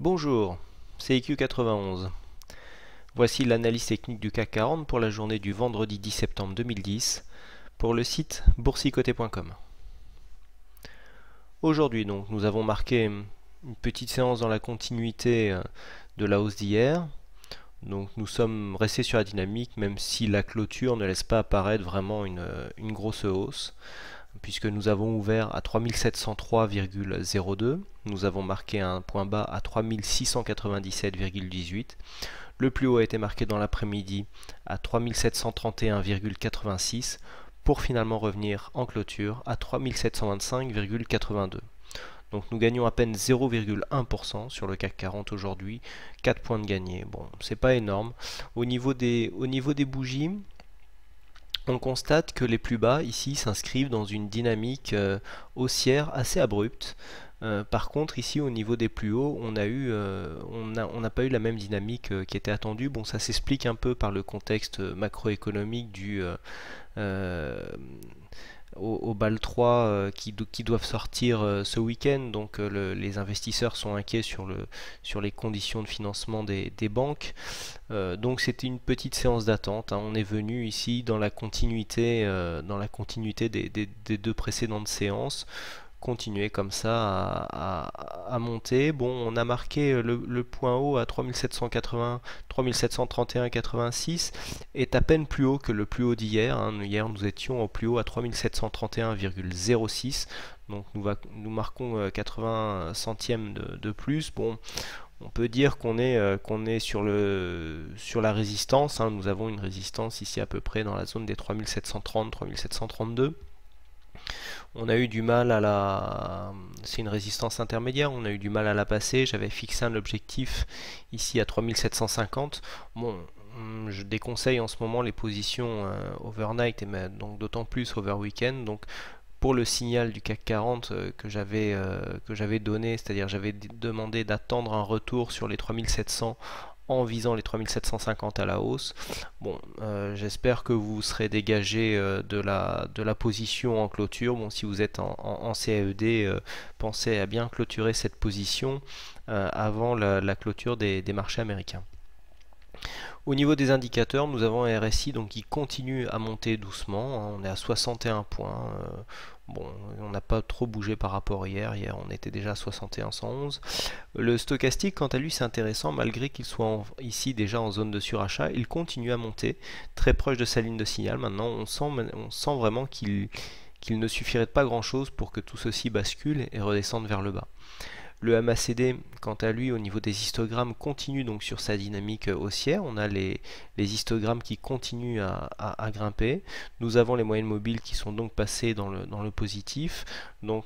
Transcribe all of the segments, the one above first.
Bonjour, c'est EQ91. Voici l'analyse technique du CAC 40 pour la journée du vendredi 10 septembre 2010 pour le site boursicoté.com. Aujourd'hui donc, nous avons marqué une petite séance dans la continuité euh, de la hausse d'hier. Donc nous sommes restés sur la dynamique même si la clôture ne laisse pas apparaître vraiment une euh, grosse hausse puisque nous avons ouvert à 3703,02, nous avons marqué un point bas à 3697,18, le plus haut a été marqué dans l'après-midi à 3731,86 pour finalement revenir en clôture à 3725,82. Donc nous gagnons à peine 0,1% sur le CAC 40 aujourd'hui, 4 points de gagné. Bon, c'est pas énorme. Au niveau des, au niveau des bougies, on constate que les plus bas ici s'inscrivent dans une dynamique euh, haussière assez abrupte. Euh, par contre, ici au niveau des plus hauts, on eu, euh, on n'a pas eu la même dynamique qui était attendue. Bon, ça s'explique un peu par le contexte macroéconomique du au, BAL 3 euh, qui, qui, doivent sortir euh, ce week-end. Donc euh, les investisseurs sont inquiets sur, le, sur les conditions de financement des, banques. donc c'était une petite séance d'attente. Hein. On est venu ici dans la continuité, dans la continuité des deux précédentes séances continuer comme ça à, monter. Bon, on a marqué euh, le, point haut à 3780, 3731,86 est à peine plus haut que le plus haut d'hier. Hein. Hier, nous étions au plus haut à 3731,06. Donc nous, va, nous, marquons 80 euh, centièmes de, plus. Bon, on peut dire qu'on est, euh, qu'on est sur, le, sur la résistance. Hein. Nous avons une résistance ici à peu près dans la zone des 3730-3732. On a eu du mal à la... C'est une résistance intermédiaire, on a eu du mal à la passer. J'avais fixé un objectif ici à 3750. Bon, hum, je déconseille en ce moment les positions euh, overnight, et mais, donc d'autant plus over weekend. Donc pour le signal du CAC 40 euh, que j'avais euh, que j'avais donné, c'est-à-dire j'avais demandé d'attendre un retour sur les 3700 en visant les 3750 à la hausse. Bon, euh, j'espère que vous serez dégagé euh, de, la, de la position en clôture. Bon, si vous êtes en, en, euh, pensez à bien clôturer cette position avant la, clôture des marchés américains. Au niveau des indicateurs, nous avons un RSI donc, qui continue à monter doucement. Hein. on est à 61 points. Euh, bon, on n'a pas trop bougé par rapport hier. Hier, on était déjà à 61 111. Le stochastique, quant à lui, c'est intéressant. Malgré qu'il soit ici déjà en zone de surachat, il continue à monter très proche de sa ligne de signal. Maintenant, on sent, vraiment qu'il ne suffirait pas grand-chose pour que tout ceci bascule et redescende vers le bas. Le MACD, quant à lui, au niveau des histogrammes, continue donc sur sa dynamique haussière. On a les, histogrammes qui continuent à, grimper. Nous avons les moyennes mobiles qui sont donc passées dans le, positif. Donc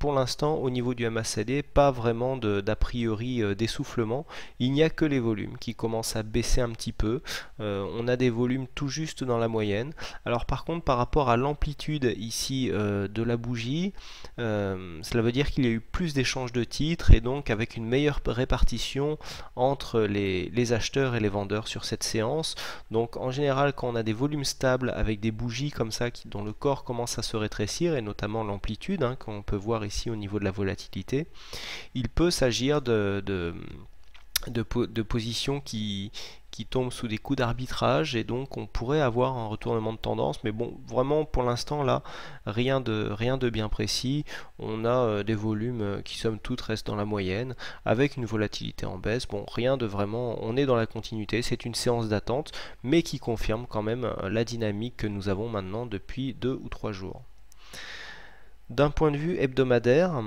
pour l'instant, au niveau du MACD, pas vraiment d'a priori euh, d'essoufflement. Il n'y a que les volumes qui commencent à baisser un petit peu. Euh, on a des volumes tout juste dans la moyenne. Alors par contre, par rapport à l'amplitude ici euh, de la bougie, cela veut dire qu'il y a eu plus d'échanges de titre et donc avec une meilleure répartition entre les, acheteurs et les vendeurs sur cette séance. Donc en général quand on a des volumes stables avec des bougies comme ça dont le corps commence à se rétrécir et notamment l'amplitude hein, qu'on peut voir ici au niveau de la volatilité, il peut s'agir de, de, positions qui, qui tombe sous des coups d'arbitrage et donc on pourrait avoir un retournement de tendance mais bon vraiment pour l'instant là rien de rien de bien précis on a euh, des volumes euh, qui somme toute restent dans la moyenne avec une volatilité en baisse bon rien de vraiment on est dans la continuité c'est une séance d'attente mais qui confirme quand même euh, la dynamique que nous avons maintenant depuis deux ou trois jours d'un point de vue hebdomadaire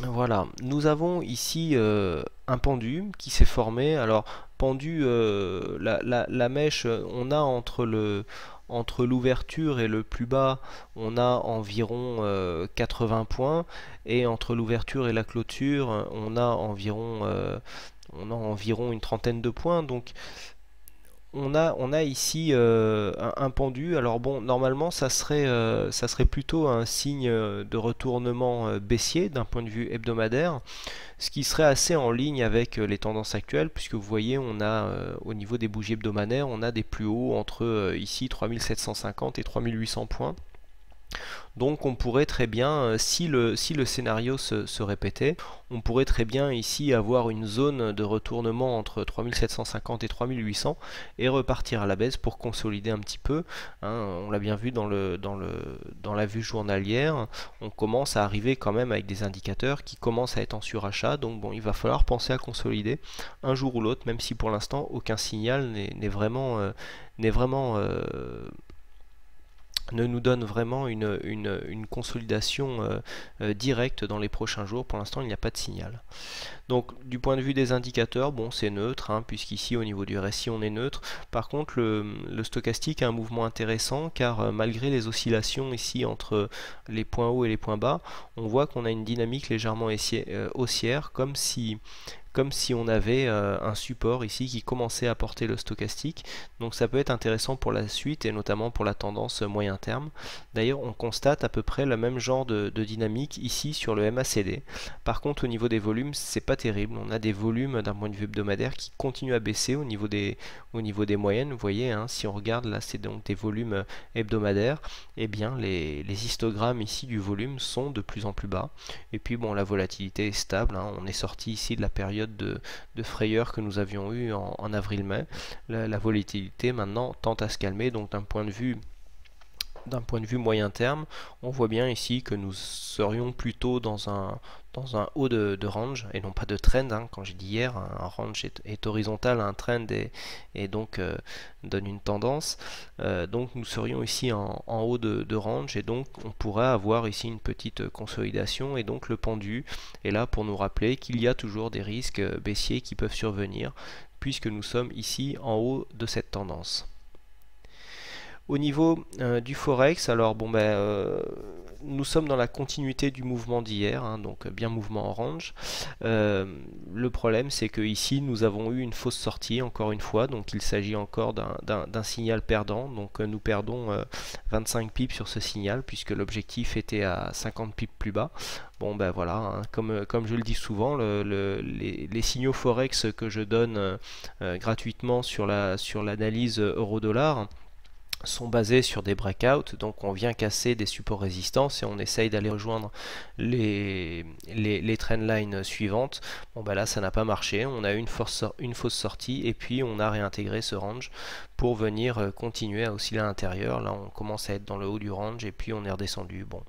voilà, nous avons ici euh, un pendu qui s'est formé. Alors, pendu, euh, la, mèche, on a entre le entre l'ouverture et le plus bas, on a environ 80 euh, points, et entre l'ouverture et la clôture, on a environ on a environ une trentaine de points. Donc on a, ici euh, un, pendu. Alors bon, normalement, ça serait, euh, plutôt un signe euh, de retournement baissier d'un point de vue hebdomadaire, ce qui serait assez en ligne avec les tendances actuelles, puisque vous voyez, on a au niveau des bougies hebdomadaires, on a des plus hauts entre ici 3750 et 3800 points. Donc on pourrait très bien, euh, si le, scénario se, répétait, on pourrait très bien ici avoir une zone de retournement entre 3750 et 3800 et repartir à la baisse pour consolider un petit peu. Hein. on l'a bien vu dans, la vue journalière, on commence à arriver quand même avec des indicateurs qui commencent à être en surachat. Donc bon, il va falloir penser à consolider un jour ou l'autre, même si pour l'instant aucun signal n'est vraiment, euh, euh, ne nous donne vraiment une, consolidation euh, euh, directe dans les prochains jours. Pour l'instant, il n'y a pas de signal. Donc, du point de vue des indicateurs, bon, c'est neutre, hein, puisqu'ici, au niveau du RSI, on est neutre. Par contre, le, stochastique a un mouvement intéressant, car euh, malgré les oscillations ici entre les points hauts et les points bas, on voit qu'on a une dynamique légèrement haussière, comme si comme si on avait euh, un support ici qui commençait à porter le stochastique. Donc ça peut être intéressant pour la suite et notamment pour la tendance moyen terme. D'ailleurs, on constate à peu près le même genre de, dynamique ici sur le MACD. Par contre, au niveau des volumes, c'est pas terrible. On a des volumes d'un point de vue hebdomadaire qui continuent à baisser au niveau des, moyennes. Vous voyez, hein. si on regarde là, c'est donc des volumes hebdomadaires. et eh bien, les, histogrammes ici du volume sont de plus en plus bas. Et puis, bon, la volatilité est stable. Hein. On est sorti ici de la période de, frayeur que nous avions eu en, avril-mai. La, la volatilité maintenant tend à se calmer, donc d'un point de vue d'un point de vue moyen terme, on voit bien ici que nous serions plutôt dans un, haut de, range et non pas de trend. Hein. Quand j'ai dit hier, un range est, horizontal un trend et, donc euh, donne une tendance. Euh, donc nous serions ici en, haut de, range et donc on pourrait avoir ici une petite consolidation et donc le pendu est là pour nous rappeler qu'il y a toujours des risques baissiers qui peuvent survenir puisque nous sommes ici en haut de cette tendance. Au niveau euh, du Forex, alors bon ben euh, nous sommes dans la continuité du mouvement d'hier, hein, donc bien mouvement orange. Euh, le problème c'est que ici nous avons eu une fausse sortie encore une fois, donc il s'agit encore d'un signal perdant, donc nous perdons 25 pips sur ce signal puisque l'objectif était à 50 pips plus bas. Bon ben voilà, hein. comme, je le dis souvent, les, signaux Forex que je donne gratuitement sur l'analyse sur euro-dollar, sont basés sur des breakouts, donc on vient casser des supports résistants et on essaye d'aller rejoindre les, les, lines suivantes. Bon bah là ça n'a pas marché, on a eu une fausse sortie et puis on a réintégré ce range pour venir euh, continuer à osciller à l'intérieur. Là, on commence à être dans le haut du range et puis on est redescendu. Bon,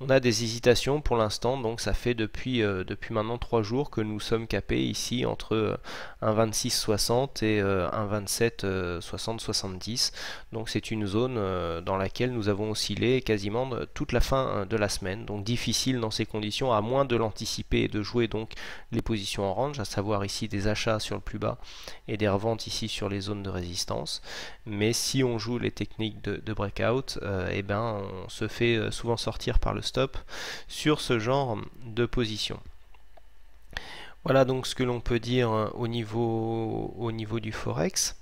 on a des hésitations pour l'instant, donc ça fait depuis, euh, depuis maintenant 3 jours que nous sommes capés ici entre 1,2660 euh, et 1,2760-70. donc c'est une zone dans laquelle nous avons oscillé quasiment toute la fin de la semaine. Donc difficile dans ces conditions, à moins de l'anticiper et de jouer donc les positions en range, à savoir ici des achats sur le plus bas et des reventes ici sur les zones de résistance mais si on joue les techniques de, breakout, euh, eh ben, on se fait euh, souvent sortir par le stop sur ce genre de position. Voilà donc ce que l'on peut dire euh, au niveau, du Forex.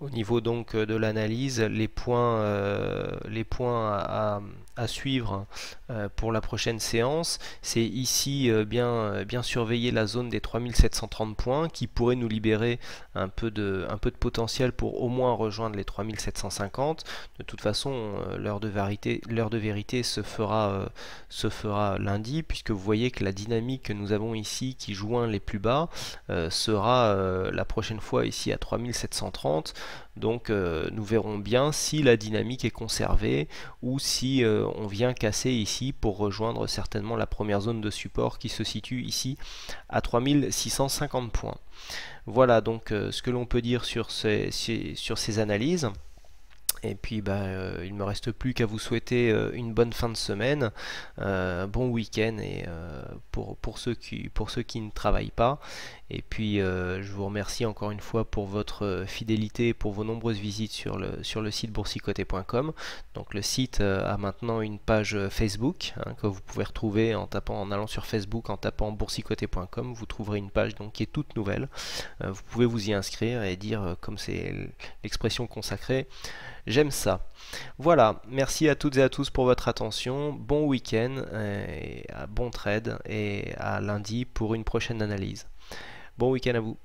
Au niveau donc de l'analyse, les points, les points à à suivre hein, euh, pour la prochaine séance, c'est ici euh, bien, euh, bien surveiller la zone des 3730 points qui pourrait nous libérer un peu, de, un peu de potentiel pour au moins rejoindre les 3750. De toute façon, l'heure de, vérité, de vérité se fera, se fera lundi puisque vous voyez que la dynamique que nous avons ici qui joint les plus bas sera la prochaine fois ici à 3730. Donc nous verrons bien si la dynamique est conservée ou si on vient casser ici pour rejoindre certainement la première zone de support qui se situe ici à 3650 points. Voilà donc euh, ce que l'on peut dire sur ces, analyses. Et puis bah, euh, il ne me reste plus qu'à vous souhaiter euh, une bonne fin de semaine, euh, un bon week-end et pour, pour, ceux qui, pour ceux qui ne travaillent pas. Et puis je vous remercie encore une fois pour votre fidélité et pour vos nombreuses visites sur le, sur le site boursicoté.com. Donc le site a maintenant une page Facebook hein, que vous pouvez retrouver en tapant en allant sur Facebook, en tapant boursicoté.com, vous trouverez une page donc, qui est toute nouvelle. vous pouvez vous y inscrire et dire, comme c'est l'expression consacrée, j'aime ça. Voilà, merci à toutes et à tous pour votre attention, bon week-end, et à bon trade et à lundi pour une prochaine analyse. Bon week-end à vous.